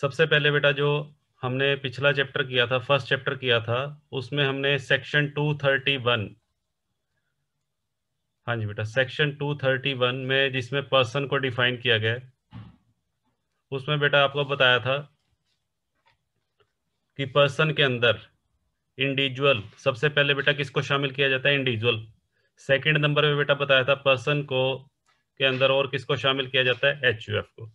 सबसे पहले बेटा जो हमने पिछला चैप्टर किया था फर्स्ट चैप्टर किया था उसमें हमने सेक्शन टू थर्टी वन हाँ जी बेटा सेक्शन टू थर्टी वन में जिसमें पर्सन को डिफाइन किया गया उसमें बेटा आपको बताया था कि पर्सन के अंदर इंडिविजुअल सबसे पहले बेटा किसको शामिल किया जाता है इंडिविजुअल सेकंड नंबर में बेटा बताया था पर्सन को के अंदर और किसको शामिल किया जाता है एच को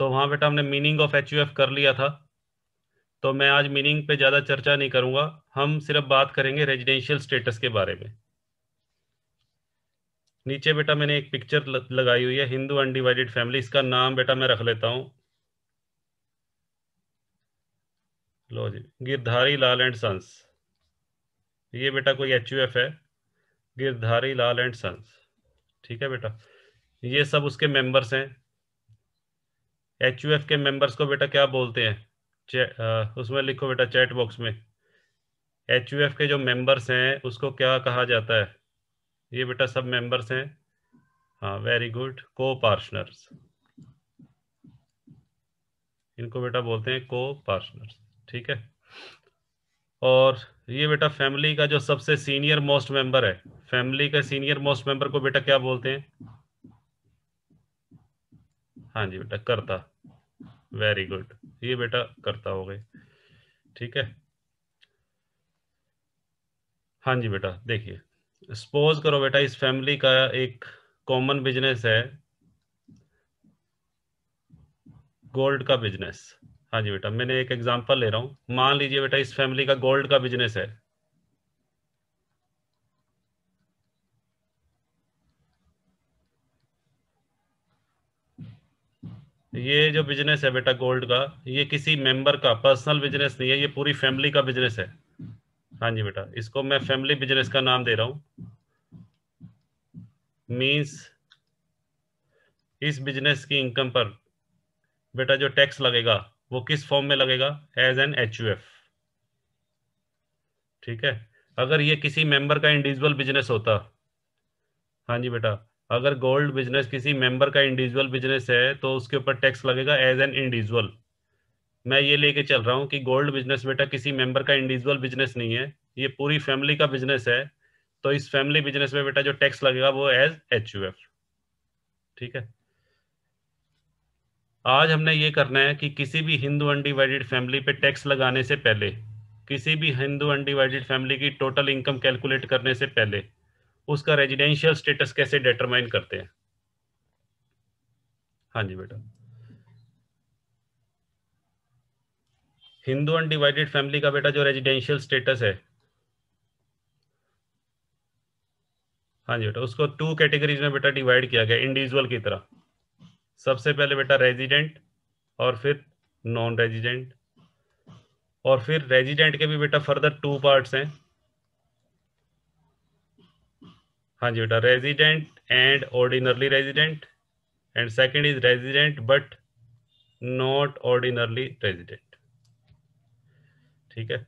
तो वहां बेटा हमने मीनिंग ऑफ एच कर लिया था तो मैं आज मीनिंग पे ज़्यादा चर्चा नहीं करूंगा हम सिर्फ बात करेंगे रेजिडेंशियल स्टेटस के बारे में नीचे बेटा मैंने एक पिक्चर लगाई हुई है हिंदू अनडिवाइडेड फैमिली इसका नाम बेटा मैं रख लेता हूँ लो जी गिरधारी लाल एंड सन्स ये बेटा कोई एच है गिरधारी लाल एंड सन्स ठीक है बेटा ये सब उसके मेंबर्स हैं एच यू एफ के मेंबर्स को बेटा क्या बोलते हैं उसमें लिखो बेटा चैट बॉक्स में एच यू एफ के जो मेंबर्स हैं उसको क्या कहा जाता है ये बेटा सब मेंबर्स हैं हाँ वेरी गुड को पार्शनर्स इनको बेटा बोलते हैं को पार्शनर्स ठीक है और ये बेटा फैमिली का जो सबसे सीनियर मोस्ट मेंबर है फैमिली का सीनियर मोस्ट मेंबर को बेटा क्या बोलते हैं हाँ जी बेटा करता वेरी गुड तो ये बेटा करता हो गए ठीक है हाँ जी बेटा देखिए सपोज करो बेटा इस फैमिली का एक कॉमन बिजनेस है गोल्ड का बिजनेस हाँ जी बेटा मैंने एक एग्जांपल ले रहा हूं मान लीजिए बेटा इस फैमिली का गोल्ड का बिजनेस है ये जो बिजनेस है बेटा गोल्ड का ये किसी मेंबर का पर्सनल बिजनेस नहीं है ये पूरी फैमिली का बिजनेस है हाँ जी बेटा इसको मैं फैमिली बिजनेस का नाम दे रहा हूं मींस इस बिजनेस की इनकम पर बेटा जो टैक्स लगेगा वो किस फॉर्म में लगेगा एज एन एच ठीक है अगर ये किसी मेंबर का इंडिविजुअल बिजनेस होता हाँ जी बेटा अगर गोल्ड बिजनेस किसी मेंबर का इंडिविजुअल बिजनेस है तो उसके ऊपर टैक्स लगेगा एज एन इंडिविजुअल मैं ये लेके चल रहा हूँ कि गोल्ड बिजनेस बेटा किसी मेंबर का इंडिविजुअल बिजनेस नहीं है ये पूरी फैमिली का बिजनेस है तो इस फैमिली बिजनेस में बेटा जो टैक्स लगेगा वो एज एच ठीक है आज हमने ये करना है कि किसी भी हिंदू अनडिवाइडेड फैमिली पे टैक्स लगाने से पहले किसी भी हिंदू अनडिवाइडेड फैमिली की टोटल इनकम कैलकुलेट करने से पहले उसका रेजिडेंशियल स्टेटस कैसे डिटरमाइन करते हैं हाँ जी बेटा हिंदू अनडिवाइडेड फैमिली का बेटा जो रेजिडेंशियल स्टेटस है हाँ जी बेटा उसको टू कैटेगरीज में बेटा डिवाइड किया गया इंडिविजुअल की तरह सबसे पहले बेटा रेजिडेंट और फिर नॉन रेजिडेंट और फिर रेजिडेंट के भी बेटा फर्दर टू पार्ट्स हैं हाँ जी बेटा resident and ordinarily resident and second is resident but not ordinarily resident ठीक है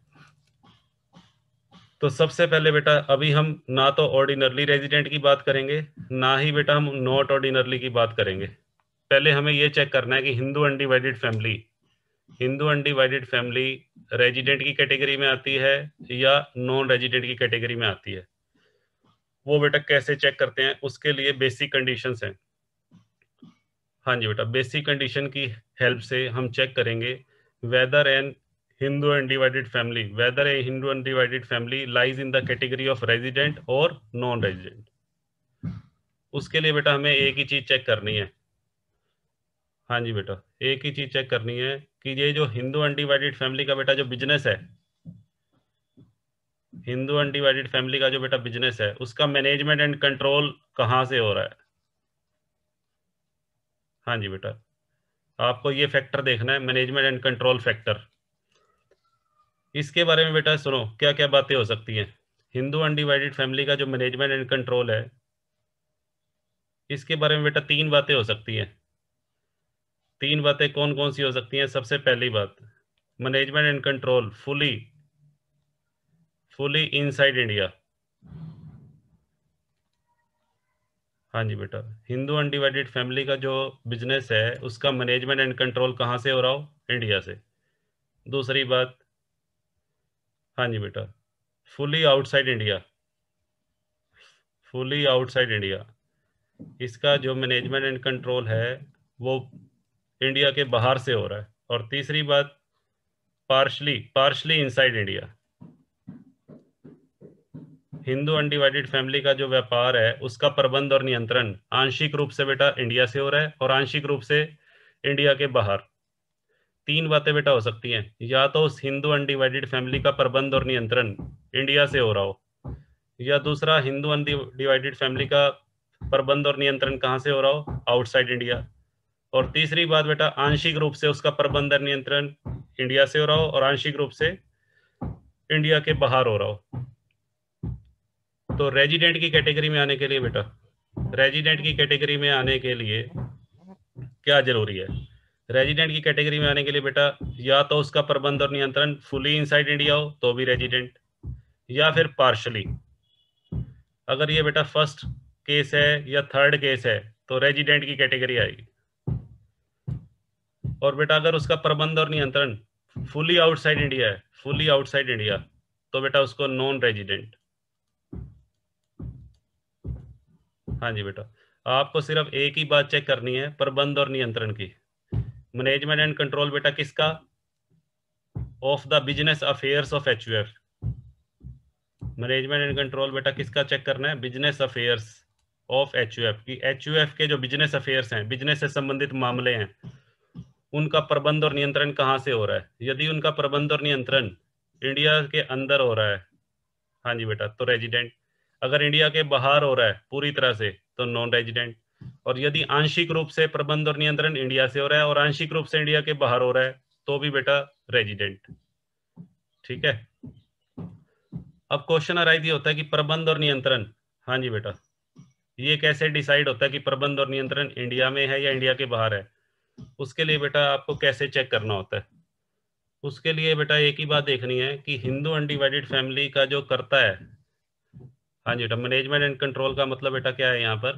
तो सबसे पहले बेटा अभी हम ना तो ऑर्डिनरली रेजिडेंट की बात करेंगे ना ही बेटा हम नॉट ऑर्डिनरली की बात करेंगे पहले हमें यह चेक करना है कि Hindu undivided family Hindu undivided family resident की कैटेगरी में आती है या नॉन रेजिडेंट की कैटेगरी में आती है वो बेटा कैसे चेक करते हैं उसके लिए बेसिक कंडीशन है हाँ जी बेटा बेसिक कंडीशन की हेल्प से हम चेक करेंगे whether an Hindu undivided family whether a Hindu undivided family lies in the category of resident और नॉन रेजिडेंट उसके लिए बेटा हमें एक ही चीज चेक करनी है हाँ जी बेटा एक ही चीज चेक करनी है कि ये जो हिंदू अनडिवाइडेड फैमिली का बेटा जो बिजनेस है हिंदू अनडिवाइडेड फैमिली का जो बेटा बिजनेस है उसका मैनेजमेंट एंड कंट्रोल कहाँ से हो रहा है हाँ जी बेटा आपको ये फैक्टर देखना है मैनेजमेंट एंड कंट्रोल फैक्टर इसके बारे में बेटा सुनो क्या क्या बातें हो सकती हैं हिंदू अनडिवाइडेड फैमिली का जो मैनेजमेंट एंड कंट्रोल है इसके बारे में बेटा तीन बातें हो सकती हैं तीन बातें कौन कौन सी हो सकती हैं सबसे पहली बात management and control fully inside India हाँ जी बेटा हिंदू अनडिवाइडेड फैमिली का जो बिजनेस है उसका मैनेजमेंट एंड कंट्रोल कहाँ से हो रहा हो इंडिया से दूसरी बात हाँ जी बेटा fully outside India fully outside India इसका जो मैनेजमेंट एंड कंट्रोल है वो इंडिया के बाहर से हो रहा है और तीसरी बात partially partially inside India Hindu undivided family का जो व्यापार है उसका प्रबंध और नियंत्रण आंशिक रूप से बेटा इंडिया से हो रहा है और आंशिक रूप से इंडिया के बाहर तीन बातें बेटा हो सकती हैं या तो उस हिंदू अनडिवाइडेड फैमिली का प्रबंध और नियंत्रण इंडिया से हो रहा हो या दूसरा हिंदू अनडिवाइडेड फैमिली का प्रबंध और नियंत्रण कहाँ से हो रहा हो आउटसाइड इंडिया और तीसरी बात बेटा आंशिक रूप से उसका प्रबंध और नियंत्रण इंडिया से हो रहा हो और आंशिक रूप से इंडिया के बाहर हो रहा हो तो रेजिडेंट की कैटेगरी में आने के लिए बेटा रेजिडेंट की कैटेगरी में आने के लिए क्या जरूरी है रेजिडेंट की कैटेगरी में आने के लिए बेटा या तो उसका प्रबंध और नियंत्रण फुली इनसाइड इंडिया हो तो भी रेजिडेंट या फिर पार्शली अगर ये बेटा फर्स्ट केस है या थर्ड केस है तो रेजिडेंट की कैटेगरी आएगी और बेटा अगर उसका प्रबंध और नियंत्रण फुली आउटसाइड इंडिया है फुली आउटसाइड इंडिया तो बेटा उसको नॉन रेजिडेंट हाँ जी बेटा आपको सिर्फ एक ही बात चेक करनी है प्रबंध और नियंत्रण की मैनेजमेंट एंड कंट्रोल बेटा किसका of the business affairs of H management and control बेटा किसका चेक करना है बिजनेस अफेयर्स ऑफ एच की एच के जो बिजनेस अफेयर्स हैं बिजनेस से संबंधित मामले हैं उनका प्रबंध और नियंत्रण कहाँ से हो रहा है यदि उनका प्रबंध और नियंत्रण इंडिया के अंदर हो रहा है हाँ जी बेटा तो रेजिडेंट अगर इंडिया के बाहर हो रहा है पूरी तरह से तो नॉन रेजिडेंट और यदि आंशिक रूप से प्रबंध और नियंत्रण इंडिया से हो रहा है और आंशिक रूप से इंडिया के बाहर हो रहा है तो भी बेटा रेजिडेंट ठीक है अब क्वेश्चन आ रही होता है कि प्रबंध और नियंत्रण हाँ जी बेटा ये कैसे डिसाइड होता है कि प्रबंध और नियंत्रण इंडिया में है या इंडिया के बाहर है उसके लिए बेटा आपको कैसे चेक करना होता है उसके लिए बेटा एक ही बात देखनी है कि हिंदू अनडिवाइडेड फैमिली का जो करता है हाँ जी बेटा मैनेजमेंट एंड कंट्रोल का मतलब बेटा क्या है यहाँ पर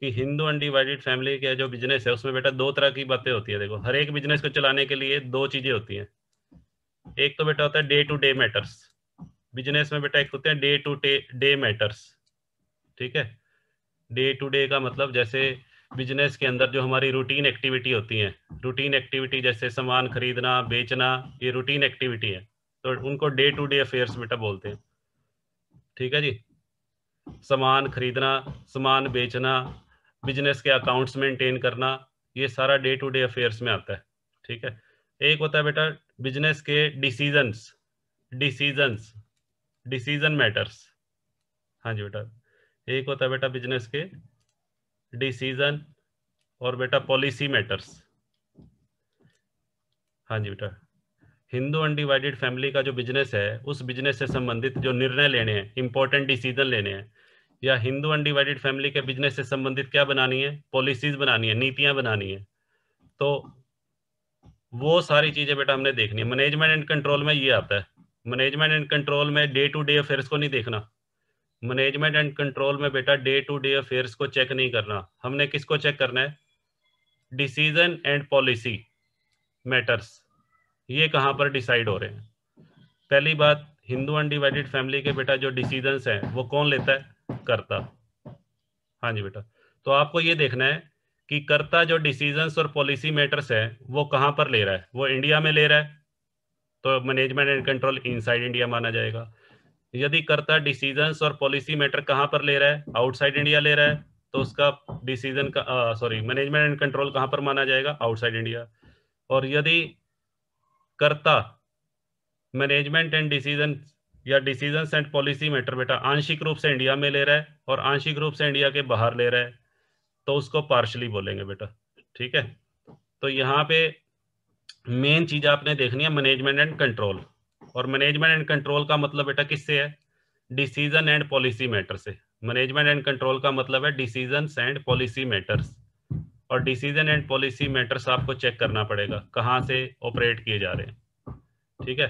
कि हिंदू अनडिवाइडेड फैमिली का जो बिजनेस है उसमें बेटा दो तरह की बातें होती है देखो हर एक बिजनेस को चलाने के लिए दो चीजें होती हैं एक तो बेटा होता है day to day matters business में बेटा एक होते हैं डे टू डे मैटर्स ठीक है डे टू डे का मतलब जैसे बिजनेस के अंदर जो हमारी रूटीन एक्टिविटी होती है रूटीन एक्टिविटी जैसे सामान खरीदना बेचना ये रूटीन एक्टिविटी है तो उनको डे टू डे अफेयर्स बेटा बोलते हैं ठीक है जी सामान खरीदना सामान बेचना बिजनेस के अकाउंट्स मेंटेन करना ये सारा डे टू डे अफेयर्स में आता है ठीक है एक होता है बेटा बिजनेस के डिसीजंस डिसीजंस डिसीजन मैटर्स हाँ जी बेटा एक होता है बेटा बिजनेस के डिसीजन और बेटा पॉलिसी मैटर्स हाँ जी बेटा हिंदू अनडिवाइडेड फैमिली का जो बिजनेस है उस बिजनेस से संबंधित जो निर्णय लेने हैं इंपॉर्टेंट डिसीजन लेने हैं या हिंदू अनडिवाइडेड फैमिली के बिजनेस से संबंधित क्या बनानी है पॉलिसीज बनानी है नीतियां बनानी है तो वो सारी चीजें बेटा हमने देखनी है मैनेजमेंट एंड कंट्रोल में ये आता है मैनेजमेंट एंड कंट्रोल में डे टू डे अफेयर्स को नहीं देखना मैनेजमेंट एंड कंट्रोल में बेटा डे टू डे अफेयर्स को चेक नहीं करना हमने किसको चेक करना है डिसीजन एंड पॉलिसी मैटर्स ये कहाँ पर डिसाइड हो रहे हैं पहली बात हिंदू अनडिवाइडेड फैमिली के बेटा जो डिसीजन है वो कौन लेता है करता हाँ जी बेटा तो आपको ये देखना है कि करता जो डिसीजन और पॉलिसी मैटर्स है वो कहाँ पर ले रहा है वो इंडिया में ले रहा है तो management and control inside India माना जाएगा यदि करता डिसीजन और पॉलिसी मैटर कहाँ पर ले रहा है आउटसाइड इंडिया ले रहा है तो उसका डिसीजन का सॉरी मैनेजमेंट एंड कंट्रोल कहाँ पर माना जाएगा आउटसाइड इंडिया और यदि करता मैनेजमेंट एंड डिसीजन या डिसीजन एंड पॉलिसी मैटर बेटा आंशिक रूप से इंडिया में ले रहा है और आंशिक रूप से इंडिया के बाहर ले रहा है तो उसको पार्शली बोलेंगे बेटा ठीक है तो यहाँ पे मेन चीज आपने देखनी है मैनेजमेंट एंड कंट्रोल और मैनेजमेंट एंड कंट्रोल का मतलब बेटा किससे है डिसीजन एंड पॉलिसी मैटर से मैनेजमेंट एंड कंट्रोल का मतलब है डिसीजन एंड पॉलिसी मैटर्स और डिसीजन एंड पॉलिसी मैटर्स आपको चेक करना पड़ेगा कहाँ से ऑपरेट किए जा रहे हैं ठीक है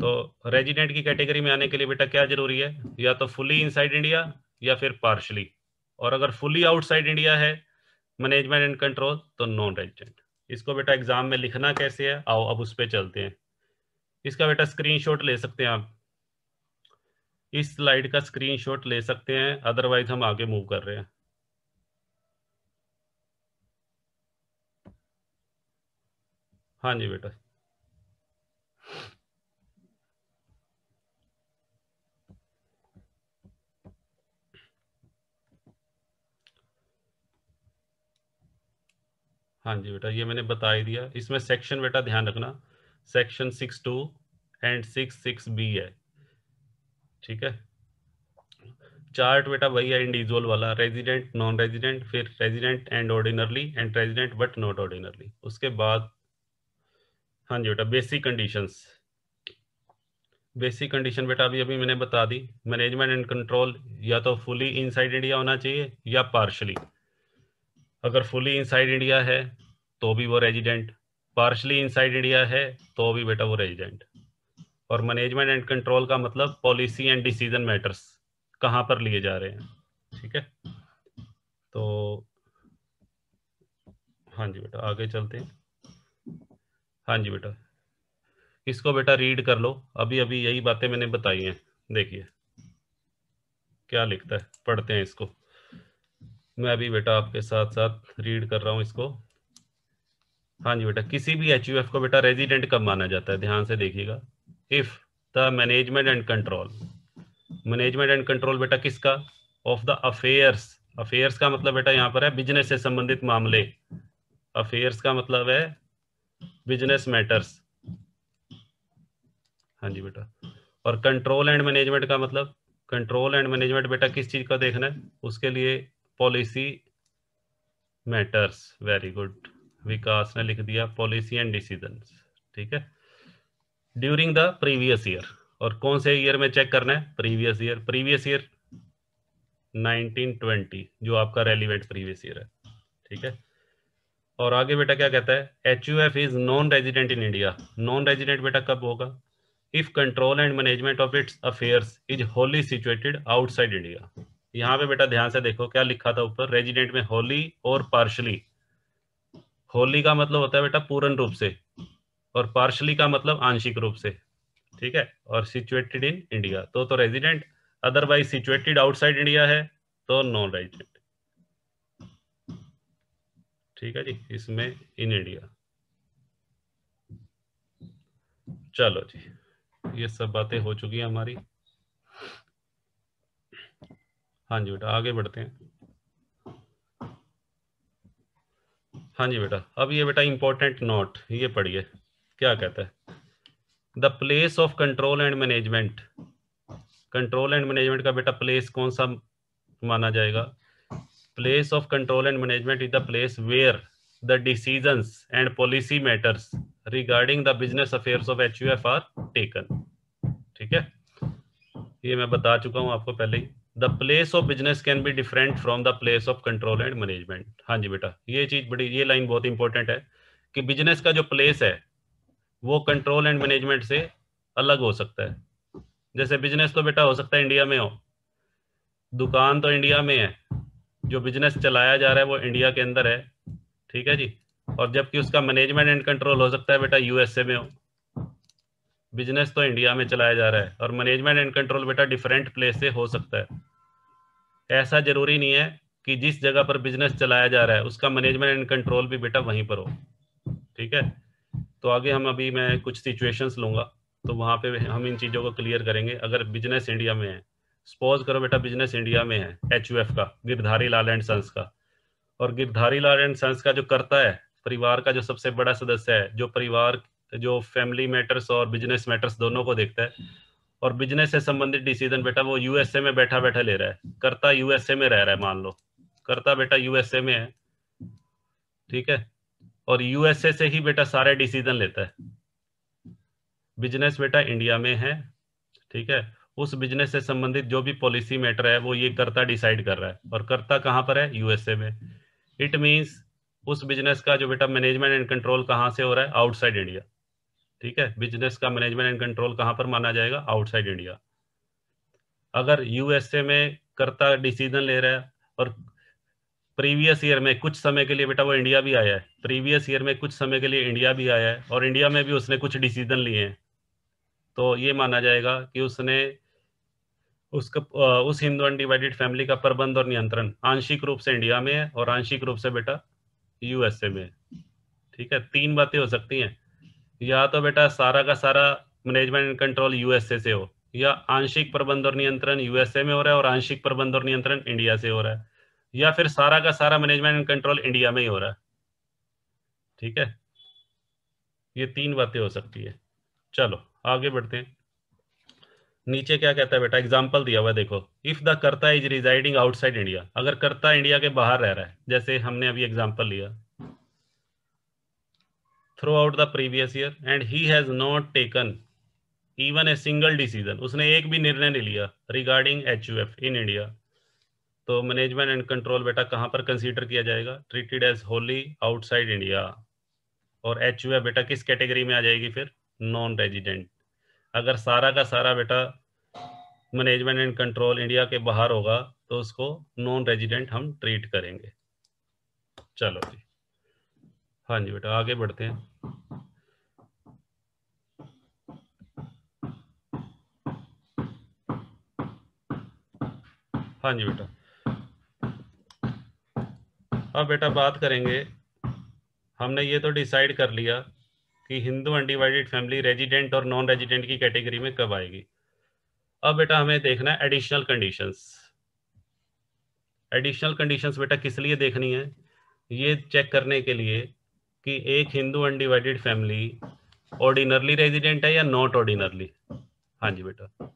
तो रेजिडेंट की कैटेगरी में आने के लिए बेटा क्या जरूरी है या तो फुली इनसाइड इंडिया या फिर पार्शली और अगर फुली आउटसाइड इंडिया है मैनेजमेंट एंड कंट्रोल तो नॉन रेजिडेंट इसको बेटा एग्जाम में लिखना कैसे है आओ अब उस पर चलते हैं इसका बेटा स्क्रीन ले सकते हैं आप इस स्लाइड का स्क्रीनशॉट ले सकते हैं अदरवाइज हम आगे मूव कर रहे हैं हाँ जी बेटा हाँ जी बेटा ये मैंने बता ही दिया इसमें सेक्शन बेटा ध्यान रखना section six two and six six B है ठीक है चार्ट बेटा वही है इंडिविजुअल वाला रेजिडेंट नॉन रेजिडेंट फिर resident and ordinarily and resident but not ordinarily उसके बाद हाँ जी बेटा बेसिक कंडीशंस बेसिक कंडीशन बेटा अभी अभी मैंने बता दी मैनेजमेंट एंड कंट्रोल या तो फुली इनसाइड इंडिया होना चाहिए या पार्शली अगर फुली इनसाइड इंडिया है तो भी वो रेजिडेंट पार्शली इनसाइड इंडिया है तो भी बेटा वो रेजिडेंट और मैनेजमेंट एंड कंट्रोल का मतलब पॉलिसी एंड डिसीजन मैटर्स कहाँ पर लिए जा रहे हैं ठीक है तो हाँ जी बेटा आगे चलते हैं हाँ जी बेटा इसको बेटा रीड कर लो अभी अभी यही बातें मैंने बताई हैं देखिए क्या लिखता है पढ़ते हैं इसको मैं अभी बेटा आपके साथ साथ रीड कर रहा हूँ इसको हाँ जी बेटा किसी भी एच को बेटा रेजिडेंट कब माना जाता है ध्यान से देखिएगा if the management and control management and control बेटा किसका ऑफ द अफेयर्स अफेयर्स का मतलब बेटा यहाँ पर है बिजनेस से संबंधित मामले अफेयर्स का मतलब है बिजनेस मैटर्स हाँ जी बेटा और कंट्रोल एंड मैनेजमेंट का मतलब कंट्रोल एंड मैनेजमेंट बेटा किस चीज का देखना है उसके लिए policy matters very good Vikas ने लिख दिया पॉलिसी एंड डिसीजन ठीक है ड्यूरिंग द प्रीवियस ईयर और कौन से ईयर में चेक करना है प्रीवियस ईयर प्रीवियस ईयर 1920 जो आपका रेलिवेंट प्रीवियस ईयर है ठीक है और आगे बेटा क्या कहता है H U F is non resident in India non resident बेटा कब होगा if control and management of its affairs is wholly situated outside India यहाँ पे बेटा ध्यान से देखो क्या लिखा था ऊपर रेजिडेंट में होली और पार्शली होली का मतलब होता है बेटा पूर्ण रूप से और पार्शली का मतलब आंशिक रूप से ठीक है और सिचुएटेड इन इंडिया तो तो resident otherwise situated outside India है तो नॉन रेजिडेंट ठीक है जी इसमें इन इंडिया चलो जी ये सब बातें हो चुकी हैं हमारी हाँ जी बेटा आगे बढ़ते हैं हाँ जी बेटा अब ये बेटा इंपॉर्टेंट नोट ये पढ़िए क्या कहता है the place of control and management control and management का बेटा प्लेस कौन सा माना जाएगा place of control and management is the place where the decisions and policy matters regarding the business affairs of HUF are taken. ठीक है ये मैं बता चुका हूँ आपको पहले ही the place of business can be different from the place of control and management हाँ जी बेटा ये चीज बड़ी ये लाइन बहुत इंपॉर्टेंट है कि बिजनेस का जो प्लेस है वो कंट्रोल एंड मैनेजमेंट से अलग हो सकता है जैसे बिजनेस तो बेटा हो सकता है इंडिया में हो दुकान तो इंडिया में है जो बिजनेस चलाया जा रहा है वो इंडिया के अंदर है ठीक है जी और जबकि उसका मैनेजमेंट एंड कंट्रोल हो सकता है बेटा यूएसए में हो बिजनेस तो इंडिया में चलाया जा रहा है और मैनेजमेंट एंड कंट्रोल बेटा डिफरेंट प्लेस से हो सकता है ऐसा जरूरी नहीं है कि जिस जगह पर बिजनेस चलाया जा रहा है उसका मैनेजमेंट एंड कंट्रोल भी बेटा वहीं पर हो ठीक है तो आगे हम अभी मैं कुछ सिचुएशंस लूंगा तो वहां पे हम इन चीज़ों को क्लियर करेंगे अगर बिजनेस इंडिया में है सपोज करो बेटा बिजनेस इंडिया में है एच का गिरधारी लाल एंड सन्स का और गिरधारी लाल एंड सन्स का जो करता है परिवार का जो सबसे बड़ा सदस्य है जो परिवार जो फैमिली मैटर्स और बिजनेस मैटर्स दोनों को देखता है और बिजनेस से संबंधित डिसीजन बेटा वो यूएसए में बैठा बैठा ले रहा है करता यूएसए में रह रहा है मान लो करता बेटा यूएसए में है ठीक है और यूएसए से ही बेटा सारे डिसीजन लेता है बिजनेस बेटा इंडिया में है ठीक है उस बिजनेस से संबंधित जो भी पॉलिसी मैटर है वो ये करता डिसाइड कर रहा है और करता कहाँ पर है यूएसए में इट मीन्स उस बिजनेस का जो बेटा मैनेजमेंट एंड कंट्रोल कहाँ से हो रहा है आउटसाइड इंडिया ठीक है बिजनेस का मैनेजमेंट एंड कंट्रोल कहाँ पर माना जाएगा आउटसाइड इंडिया अगर यूएसए में करता डिसीजन ले रहा है और प्रीवियस ईयर में कुछ समय के लिए बेटा वो इंडिया भी आया है प्रीवियस ईयर में कुछ समय के लिए इंडिया भी आया है और इंडिया में भी उसने कुछ डिसीजन लिए हैं तो ये माना जाएगा कि उसने उसका उस हिंदू अनडिवाइडेड फैमिली का प्रबंध और नियंत्रण आंशिक रूप से इंडिया में है और आंशिक रूप से बेटा यूएसए में है ठीक है तीन बातें हो सकती हैं या तो बेटा सारा का सारा मैनेजमेंट एंड कंट्रोल यूएसए से हो या आंशिक प्रबंध और नियंत्रण यूएसए में हो रहा है और आंशिक प्रबंध और नियंत्रण इंडिया से हो रहा है या फिर सारा का सारा मैनेजमेंट एंड कंट्रोल इंडिया में ही हो रहा है ठीक है ये तीन बातें हो सकती है चलो आगे बढ़ते हैं नीचे क्या कहता है बेटा एग्जाम्पल दिया हुआ देखो if the karta is residing outside India अगर करता इंडिया के बाहर रह रहा है जैसे हमने अभी एग्जाम्पल लिया throughout the previous year and he has not taken even a single decision उसने एक भी निर्णय नहीं लिया रिगार्डिंग एच इन इंडिया तो मैनेजमेंट एंड कंट्रोल बेटा कहां पर कंसिडर किया जाएगा treated as wholly outside India और एच बेटा किस कैटेगरी में आ जाएगी फिर नॉन रेजिडेंट अगर सारा का सारा बेटा मैनेजमेंट एंड कंट्रोल इंडिया के बाहर होगा तो उसको नॉन रेजिडेंट हम ट्रीट करेंगे चलो जी हाँ जी बेटा आगे बढ़ते हैं हाँ जी बेटा अब बेटा बात करेंगे हमने ये तो डिसाइड कर लिया कि हिंदू अनडिवाइडेड फैमिली रेजिडेंट और नॉन रेजिडेंट की कैटेगरी में कब आएगी अब बेटा हमें देखना है एडिशनल कंडीशंस एडिशनल कंडीशंस बेटा किस लिए देखनी है ये चेक करने के लिए कि एक Hindu undivided family ordinarily resident है या नॉट ऑर्डिनरली हाँ जी बेटा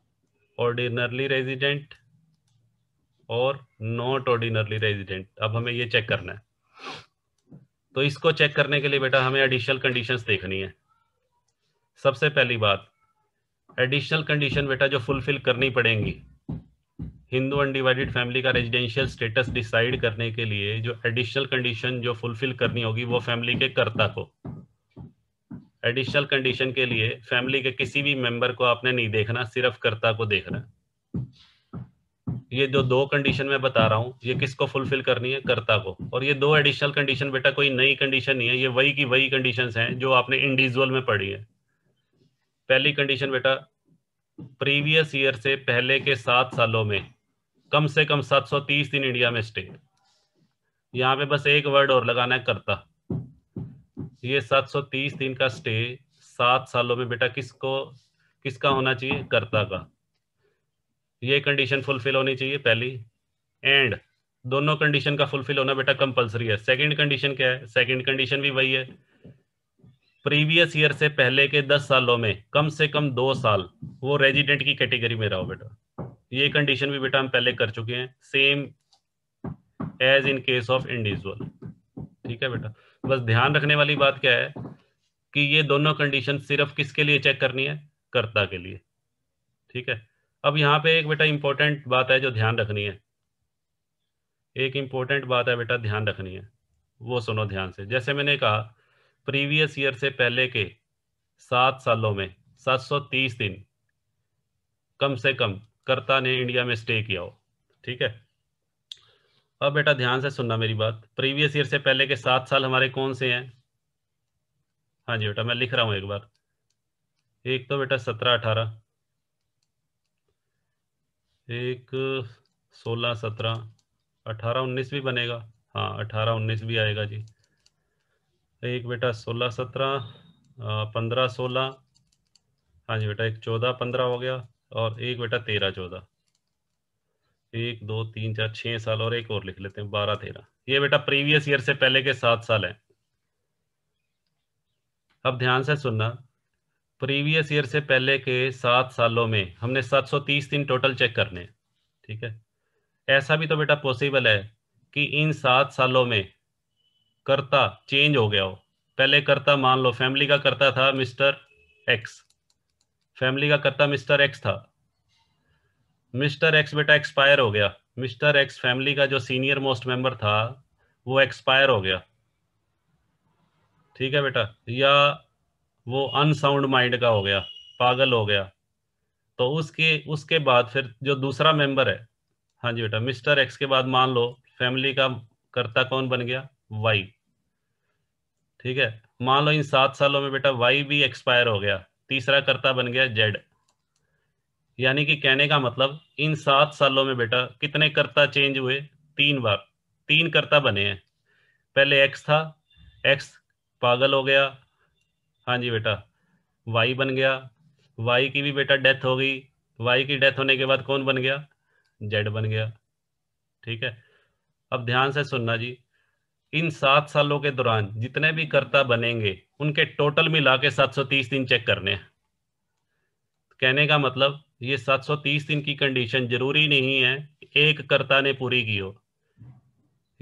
ऑर्डिनरली रेजिडेंट और नॉट ऑर्डिनरली रेजिडेंट अब हमें ये चेक करना है तो इसको चेक करने के लिए बेटा हमें एडिशनल कंडीशंस देखनी है सबसे पहली बात एडिशनल कंडीशन बेटा जो फुलफिल करनी पड़ेंगी हिंदू अनडिवाइडेड फैमिली का रेजिडेंशियल स्टेटस डिसाइड करने के लिए जो एडिशनल कंडीशन जो फुलफिल करनी होगी वो फैमिली के कर्ता को एडिशनल कंडीशन के लिए फैमिली के किसी भी मेंबर को आपने नहीं देखना सिर्फ कर्ता को देखना ये जो दो कंडीशन में बता रहा हूँ ये किसको फुलफिल करनी है कर्ता को और ये दो एडिशनल कंडीशन बेटा कोई नई कंडीशन नहीं है ये वही की वही कंडीशन हैं जो आपने इंडिविजुअल में पढ़ी है पहली कंडीशन बेटा प्रीवियस ईयर से पहले के सात सालों में कम से कम 730 दिन इंडिया में स्टे यहाँ पे बस एक वर्ड और लगाना है करता ये 730 दिन का स्टे सात सालों में बेटा किसको किसका होना चाहिए कर्ता का ये कंडीशन फुलफिल होनी चाहिए पहली एंड दोनों कंडीशन का फुलफिल होना बेटा कंपलसरी है सेकंड कंडीशन क्या है सेकंड कंडीशन भी वही है प्रीवियस ईयर से पहले के दस सालों में कम से कम दो साल वो रेजिडेंट की कैटेगरी में रहो बेटा ये कंडीशन भी बेटा हम पहले कर चुके हैं same as in case of individual ठीक है बेटा बस ध्यान रखने वाली बात क्या है कि ये दोनों कंडीशन सिर्फ किसके लिए चेक करनी है कर्ता के लिए ठीक है अब यहाँ पे एक बेटा इंपॉर्टेंट बात है जो ध्यान रखनी है एक इंपॉर्टेंट बात है बेटा ध्यान रखनी है वो सुनो ध्यान से जैसे मैंने कहा प्रीवियस ईयर से पहले के सात सालों में 730 दिन कम से कम कर्ता ने इंडिया में स्टे किया हो ठीक है अब बेटा ध्यान से सुनना मेरी बात प्रीवियस ईयर से पहले के सात साल हमारे कौन से हैं हाँ जी बेटा मैं लिख रहा हूँ एक बार एक तो बेटा सत्रह अठारह एक सोलह सत्रह अठारह उन्नीस भी बनेगा हाँ अठारह उन्नीस भी आएगा जी एक बेटा सोलह सत्रह पंद्रह सोलह हाँ जी बेटा एक चौदह पंद्रह हो गया और एक बेटा तेरह चौदह एक दो तीन चार छः साल और एक और लिख लेते हैं बारह तेरह ये बेटा प्रीवियस ईयर से पहले के सात साल हैं अब ध्यान से सुनना प्रीवियस ईयर से पहले के सात सालों में हमने 730 दिन टोटल चेक करने ठीक है ऐसा भी तो बेटा पॉसिबल है कि इन सात सालों में करता चेंज हो गया हो पहले करता मान लो फैमिली का करता था मिस्टर एक्स फैमिली का करता मिस्टर एक्स था मिस्टर एक्स बेटा एक्सपायर हो गया मिस्टर एक्स फैमिली का जो सीनियर मोस्ट मेंबर था वो एक्सपायर हो गया ठीक है बेटा या वो अनसाउंड माइंड का हो गया पागल हो गया तो उसके उसके बाद फिर जो दूसरा मेंबर है हाँ जी बेटा मिस्टर एक्स के बाद मान लो फैमिली का कर्ता कौन बन गया वाई ठीक है मान लो इन सात सालों में बेटा वाई भी एक्सपायर हो गया तीसरा कर्ता बन गया जेड यानी कि कहने का मतलब इन सात सालों में बेटा कितने कर्ता चेंज हुए तीन बार तीन कर्ता बने हैं पहले एक्स था एक्स पागल हो गया हाँ जी बेटा वाई बन गया वाई की भी बेटा डेथ हो गई वाई की डेथ होने के बाद कौन बन गया जेड बन गया ठीक है अब ध्यान से सुनना जी इन सात सालों के दौरान जितने भी कर्ता बनेंगे उनके टोटल मिला के सात सौ तीस दिन चेक करने हैं कहने का मतलब ये सात सौ तीस दिन की कंडीशन जरूरी नहीं है एक कर्ता ने पूरी की हो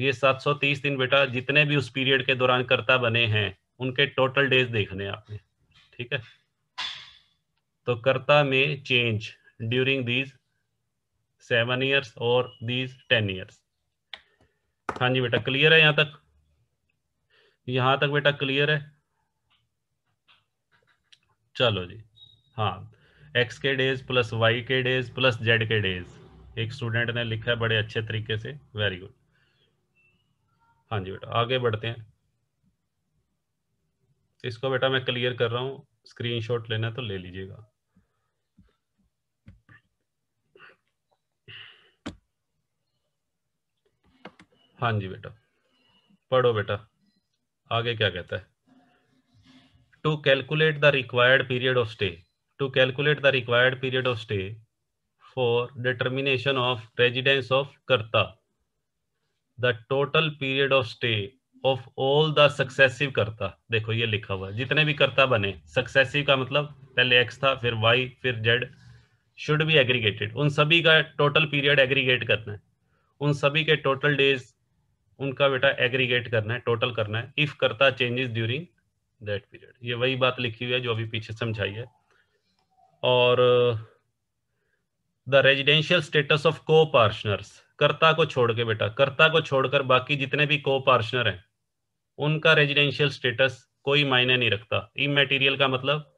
ये सात सौ तीस दिन बेटा जितने भी उस पीरियड के दौरान कर्ता बने हैं उनके टोटल डेज देखने आपने ठीक है तो कर्ता में change during these seven years और दीज टेन ईयर्स हाँ जी बेटा क्लियर है यहाँ तक यहाँ तक बेटा क्लियर है चलो जी हाँ एक्स के डेज प्लस वाई के डेज प्लस जेड के डेज एक स्टूडेंट ने लिखा है बड़े अच्छे तरीके से वेरी गुड हाँ जी बेटा आगे बढ़ते हैं इसको बेटा मैं क्लियर कर रहा हूँ स्क्रीनशॉट लेना तो ले लीजिएगा हाँ जी बेटा पढ़ो बेटा आगे क्या कहता है to calculate the required period of stay to calculate the required period of stay for determination of residence of karta the total period of stay of all the successive karta देखो ये लिखा हुआ है जितने भी करता बने सक्सेसिव का मतलब पहले एक्स था फिर वाई फिर जेड शुड बी एग्रीगेटेड उन सभी का टोटल पीरियड एग्रीगेट करना है उन सभी के टोटल डेज उनका बेटा एग्रीगेट करना है टोटल करना है इफ करता चेंजेस ड्यूरिंग दैट पीरियड ये वही बात लिखी हुई है जो अभी पीछे समझाई है और द रेजिडेंशियल स्टेटस ऑफ को पार्शनर्स कर्ता को छोड़ के बेटा कर्ता को छोड़कर बाकी जितने भी को पार्शनर हैं उनका रेजिडेंशियल स्टेटस कोई मायने नहीं रखता इमेटीरियल का मतलब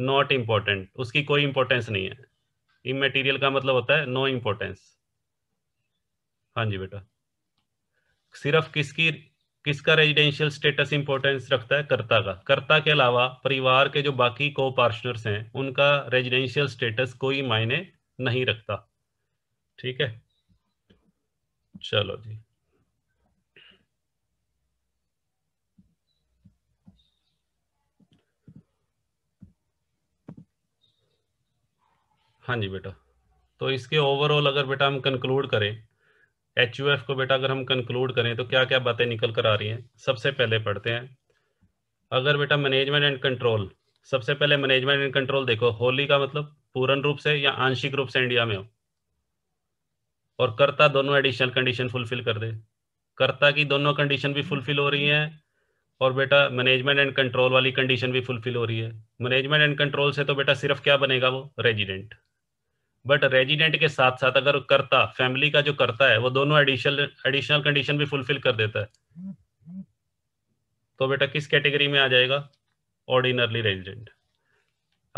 नॉट इम्पोर्टेंट उसकी कोई इंपॉर्टेंस नहीं है इमेटीरियल का मतलब होता है नो इम्पोर्टेंस हाँ जी बेटा सिर्फ किसकी किसका रेजिडेंशियल स्टेटस इंपॉर्टेंस रखता है कर्ता का कर्ता के अलावा परिवार के जो बाकी को पार्टनर्स हैं उनका रेजिडेंशियल स्टेटस कोई मायने नहीं रखता ठीक है चलो जी हाँ जी बेटा तो इसके ओवरऑल अगर बेटा हम कंक्लूड करें एच यू एफ को बेटा अगर हम कंक्लूड करें तो क्या क्या बातें निकल कर आ रही हैं सबसे पहले पढ़ते हैं अगर बेटा मैनेजमेंट एंड कंट्रोल सबसे पहले मैनेजमेंट एंड कंट्रोल देखो होली का मतलब पूर्ण रूप से या आंशिक रूप से इंडिया में हो और कर्ता दोनों एडिशनल कंडीशन फुलफिल कर दे कर्ता की दोनों कंडीशन भी फुलफिल हो रही हैं और बेटा मैनेजमेंट एंड कंट्रोल वाली कंडीशन भी फुलफिल हो रही है मैनेजमेंट एंड कंट्रोल से तो बेटा सिर्फ क्या बनेगा वो रेजिडेंट बट रेजिडेंट के साथ साथ अगर करता फैमिली का जो करता है वो दोनों एडिशनल एडिशनल कंडीशन भी फुलफिल कर देता है तो बेटा किस कैटेगरी में आ जाएगा ऑर्डिनरली रेजिडेंट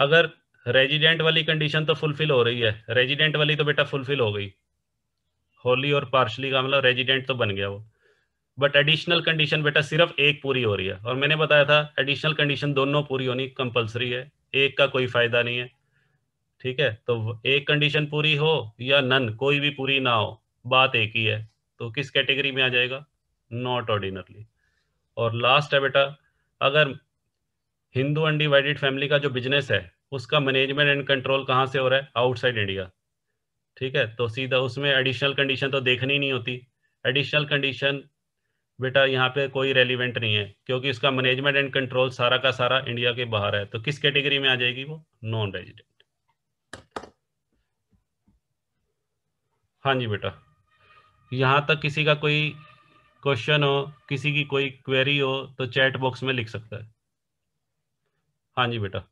अगर रेजिडेंट वाली कंडीशन तो फुलफिल हो रही है रेजिडेंट वाली तो बेटा फुलफिल हो गई होली और पार्शली का मतलब रेजिडेंट तो बन गया वो बट एडिशनल कंडीशन बेटा सिर्फ एक पूरी हो रही है और मैंने बताया था एडिशनल कंडीशन दोनों पूरी होनी कंपलसरी है एक का कोई फायदा नहीं है ठीक है तो एक कंडीशन पूरी हो या नन कोई भी पूरी ना हो बात एक ही है तो किस कैटेगरी में आ जाएगा नॉट ऑर्डिनरली और लास्ट है बेटा अगर हिंदू अनडिवाइडेड फैमिली का जो बिजनेस है उसका मैनेजमेंट एंड कंट्रोल कहाँ से हो रहा है आउटसाइड इंडिया ठीक है तो सीधा उसमें एडिशनल कंडीशन तो देखनी नहीं होती एडिशनल कंडीशन बेटा यहाँ पे कोई रेलिवेंट नहीं है क्योंकि उसका मैनेजमेंट एंड कंट्रोल सारा का सारा इंडिया के बाहर है तो किस कैटेगरी में आ जाएगी वो नॉन रेजिडेंट हाँ जी बेटा यहाँ तक किसी का कोई क्वेश्चन हो किसी की कोई क्वेरी हो तो चैट बॉक्स में लिख सकता है हाँ जी बेटा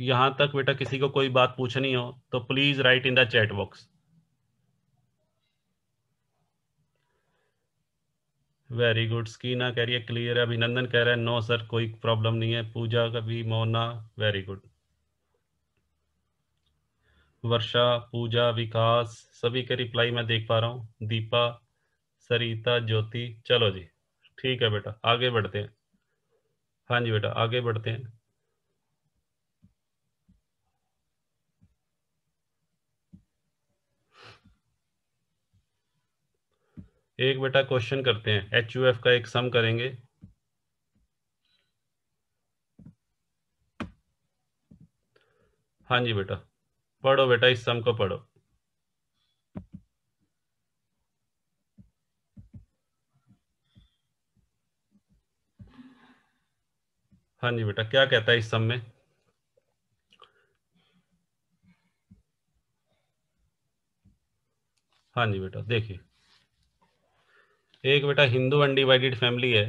यहाँ तक बेटा किसी को कोई बात पूछनी हो तो please write in the chat box very good स्कीना कह रही है क्लियर है अभिनंदन कह रहे हैं नो सर कोई प्रॉब्लम नहीं है पूजा कभी मोना वेरी गुड वर्षा पूजा विकास सभी के रिप्लाई मैं देख पा रहा हूँ दीपा सरिता ज्योति चलो जी ठीक है बेटा आगे बढ़ते हैं हाँ जी बेटा आगे बढ़ते हैं एक बेटा क्वेश्चन करते हैं एच यू एफ का एक सम करेंगे हाँ जी बेटा पढ़ो बेटा इस सम को पढ़ो हाँ जी बेटा क्या कहता है इस सम में हाँ जी बेटा देखिए एक बेटा हिंदू अनडिवाइडेड फैमिली है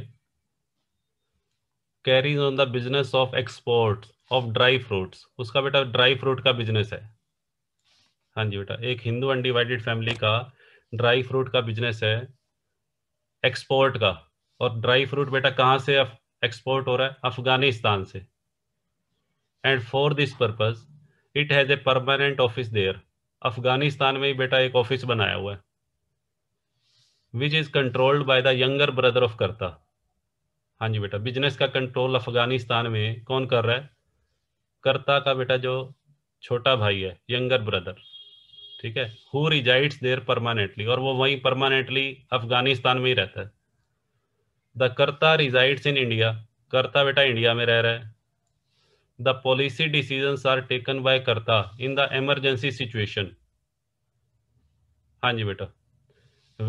carries on the business of export of dry fruits उसका बेटा ड्राई फ्रूट का बिजनेस है हाँ जी बेटा एक हिंदू अनडिवाइडेड फैमिली का ड्राई फ्रूट का बिजनेस है एक्सपोर्ट का और ड्राई फ्रूट बेटा कहाँ से एक्सपोर्ट हो रहा है अफगानिस्तान से and for this purpose it has a permanent office there Afghanistan में ही बेटा एक ऑफिस बनाया हुआ है which is controlled by the younger brother of karta हाँ जी बेटा बिजनेस का कंट्रोल अफगानिस्तान में कौन कर रहा है करता का बेटा जो छोटा भाई है यंगर ब्रदर ठीक है हु रिजाइड्स देयर परमानेंटली और वो वहीं परमानेंटली अफगानिस्तान में ही रहता है द करता रिजाइड्स इन इंडिया करता बेटा इंडिया में रह रहा है the policy decision are taken by karta in the emergency situation हाँ जी बेटा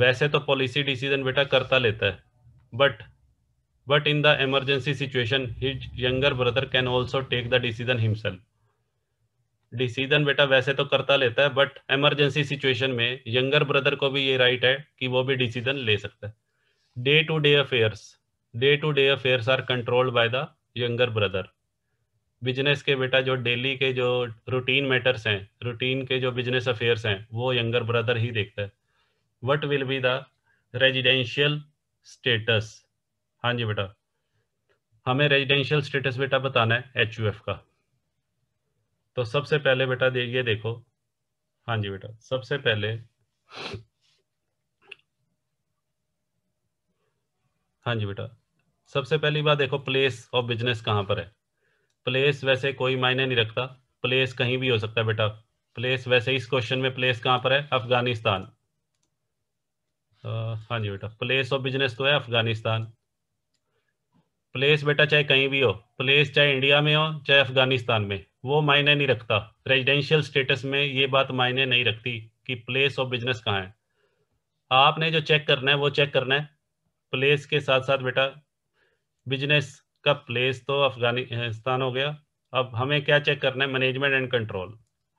वैसे तो पॉलिसी डिसीजन बेटा करता लेता है but but in the emergency situation his younger brother can also take the decision himself decision बेटा वैसे तो करता लेता है बट इमरजेंसी सिचुएशन में यंगर ब्रदर को भी ये राइट है कि वो भी डिसीजन ले सकता है day to day affairs day to day affairs are controlled by the younger brother business के बेटा जो डेली के जो रूटीन मैटर्स हैं रूटीन के जो बिजनेस अफेयर्स हैं वो यंगर ब्रदर ही देखता है what will be the residential status हाँ जी बेटा हमें रेजिडेंशियल स्टेटस बेटा बताना है एच का तो सबसे पहले बेटा ये देखो हाँ जी बेटा सबसे पहले हाँ जी बेटा सबसे पहली बात देखो प्लेस ऑफ बिजनेस कहाँ पर है प्लेस वैसे कोई मायने नहीं रखता प्लेस कहीं भी हो सकता है बेटा प्लेस वैसे इस क्वेश्चन में प्लेस कहाँ पर है अफगानिस्तान हाँ जी बेटा प्लेस ऑफ बिजनेस तो है अफगानिस्तान प्लेस बेटा चाहे कहीं भी हो प्लेस चाहे इंडिया में हो चाहे अफगानिस्तान में वो मायने नहीं रखता रेजिडेंशियल स्टेटस में ये बात मायने नहीं रखती कि प्लेस ऑफ बिजनेस कहाँ है आपने जो चेक करना है वो चेक करना है प्लेस के साथ साथ बेटा बिजनेस का प्लेस तो अफगानिस्तान हो गया अब हमें क्या चेक करना है मैनेजमेंट एंड कंट्रोल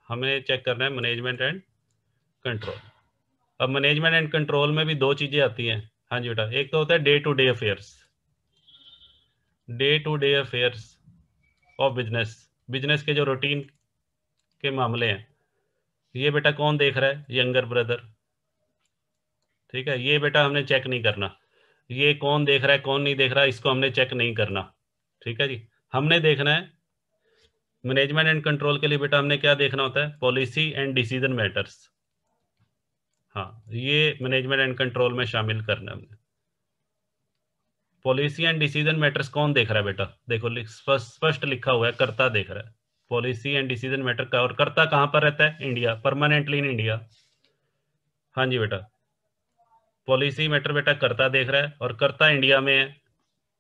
हमें चेक करना है मैनेजमेंट एंड कंट्रोल अब मैनेजमेंट एंड कंट्रोल में भी दो चीज़ें आती हैं हाँ जी बेटा एक तो होता है day to day affairs day to day affairs of business business के जो रूटीन के मामले हैं ये बेटा कौन देख रहा है यंगर ब्रदर ठीक है ये बेटा हमने चेक नहीं करना ये कौन देख रहा है कौन नहीं देख रहा है इसको हमने चेक नहीं करना ठीक है जी हमने देखना है मैनेजमेंट एंड कंट्रोल के लिए बेटा हमने क्या देखना होता है पॉलिसी एंड डिसीजन मैटर्स हाँ ये मैनेजमेंट एंड कंट्रोल में शामिल करना है हमने पॉलिसी एंड डिसीजन मैटर्स कौन देख रहा है बेटा देखो स्पष्ट लिखा हुआ है कर्ता देख रहा है पॉलिसी एंड डिसीजन मैटर का और करता कहां पर रहता है इंडिया परमानेंटली इन इंडिया हाँ जी बेटा पॉलिसी मैटर बेटा करता देख रहा है और करता इंडिया में है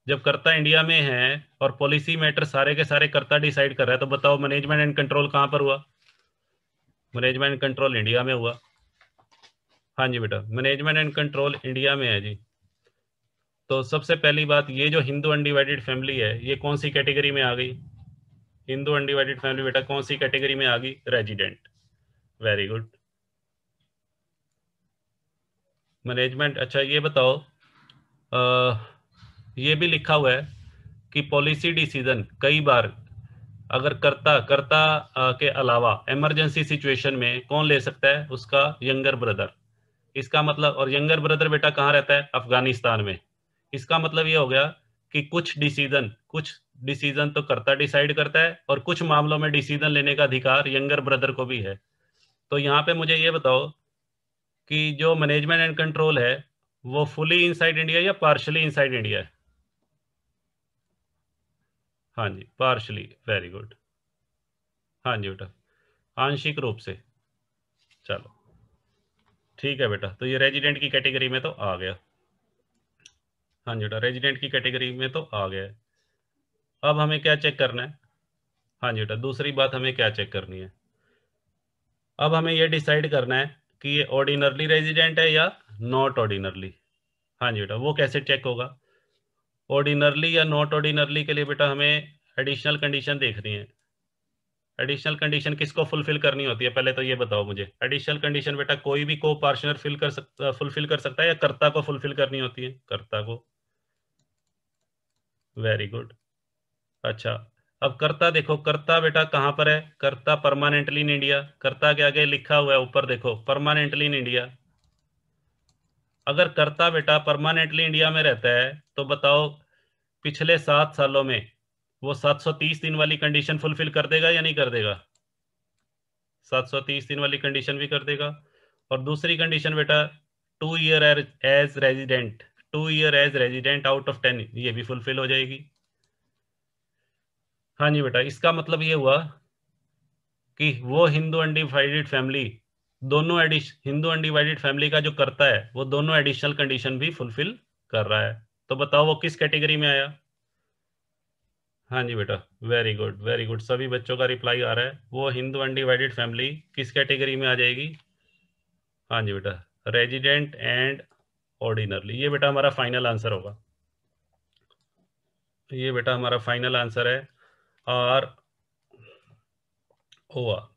जब करता इंडिया में है और पॉलिसी मैटर सारे के सारे करता डिसाइड कर रहा है तो बताओ मैनेजमेंट एंड कंट्रोल कहां पर हुआ मैनेजमेंट कंट्रोल इंडिया में हुआ हाँ जी बेटा मैनेजमेंट एंड कंट्रोल इंडिया में है जी तो सबसे पहली बात ये जो हिंदू अनडिवाइडेड फैमिली है ये कौन सी कैटेगरी में आ गई हिंदू अनडिवाइडेड फैमिली बेटा कौन सी कैटेगरी में आ गई रेजिडेंट वेरी गुड मैनेजमेंट अच्छा ये बताओ आ, ये भी लिखा हुआ है कि पॉलिसी डिसीजन कई बार अगर करता करता के अलावा इमरजेंसी सिचुएशन में कौन ले सकता है उसका यंगर ब्रदर इसका मतलब और यंगर ब्रदर बेटा कहाँ रहता है अफगानिस्तान में इसका मतलब ये हो गया कि कुछ डिसीजन कुछ डिसीजन तो करता डिसाइड करता है और कुछ मामलों में डिसीजन लेने का अधिकार यंगर ब्रदर को भी है तो यहाँ पे मुझे ये बताओ कि जो मैनेजमेंट एंड कंट्रोल है वो फुली इनसाइड इंडिया या पार्शली इनसाइड इंडिया है हाँ जी पार्शली वेरी गुड हाँ जी बेटा आंशिक रूप से चलो ठीक है बेटा तो ये रेजिडेंट की कैटेगरी में तो आ गया हाँ जी रेजिडेंट की कैटेगरी में तो आ गया अब हमें क्या चेक करना है हाँ जी बेटा दूसरी बात हमें क्या चेक करनी है अब हमें ये डिसाइड करना है कि ये ऑर्डिनरली रेजिडेंट है या नॉट ऑर्डिनरली हाँ जी बेटा वो कैसे चेक होगा ऑर्डिनरली या नॉट ऑर्डिनरली के लिए बेटा हमें एडिशनल कंडीशन देखनी है एडिशनल कंडीशन किसको फुलफिल करनी होती है पहले तो ये बताओ मुझे एडिशनल कंडीशन बेटा कोई भी को पार्शनर फिल कर सकता फुलफिल कर सकता है या कर्ता को फुलफिल करनी होती है कर्ता को वेरी गुड अच्छा अब कर्ता देखो कर्ता बेटा कहां पर है कर्ता परमानेंटली इन इंडिया कर्ता के आगे लिखा हुआ है ऊपर देखो परमानेंटली इन इंडिया अगर कर्ता बेटा परमानेंटली इंडिया में रहता है तो बताओ पिछले सात सालों में वो 730 दिन वाली कंडीशन फुलफिल कर देगा या नहीं कर देगा 730 दिन वाली कंडीशन भी कर देगा और दूसरी कंडीशन बेटा two year as resident two year as resident out of ten ये भी फुलफिल हो जाएगी हाँ जी बेटा इसका मतलब ये हुआ कि वो हिंदू अनडिवाइडेड फैमिली दोनों एडिशन हिंदू अनडिवाइडेड फैमिली का जो करता है वो दोनों एडिशनल कंडीशन भी फुलफिल कर रहा है तो बताओ वो किस कैटेगरी में आया हाँ जी बेटा वेरी गुड वेरी गुड सभी बच्चों का रिप्लाई आ रहा है वो हिंदू अनडिवाइडेड फैमिली किस कैटेगरी में आ जाएगी हाँ जी बेटा रेजिडेंट एंड ऑर्डिनरली ये बेटा हमारा फाइनल आंसर होगा ये बेटा हमारा फाइनल आंसर है और आर